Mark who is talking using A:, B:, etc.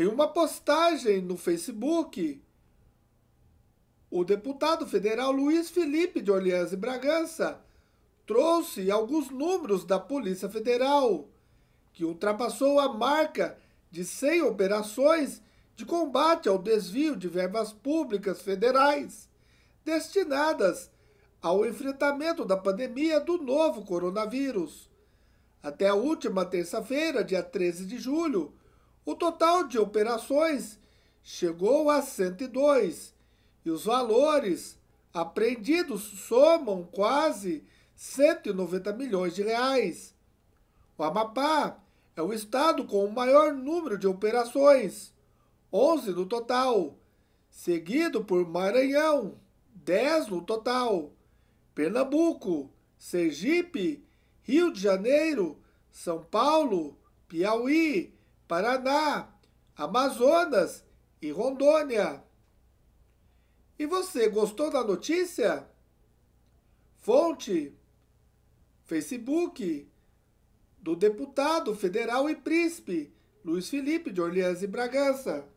A: Em uma postagem no Facebook, o deputado federal Luiz Felipe de Orleans e Bragança trouxe alguns números da Polícia Federal, que ultrapassou a marca de 100 operações de combate ao desvio de verbas públicas federais destinadas ao enfrentamento da pandemia do novo coronavírus. Até a última terça-feira, dia 13 de julho, o total de operações chegou a 102 e os valores apreendidos somam quase 190 milhões de reais. O Amapá é o estado com o maior número de operações, 11 no total, seguido por Maranhão, 10 no total, Pernambuco, Sergipe, Rio de Janeiro, São Paulo, Piauí, Paraná, Amazonas e Rondônia. E você gostou da notícia? Fonte: Facebook do deputado federal e príncipe Luiz Felipe de Orleans e Bragança.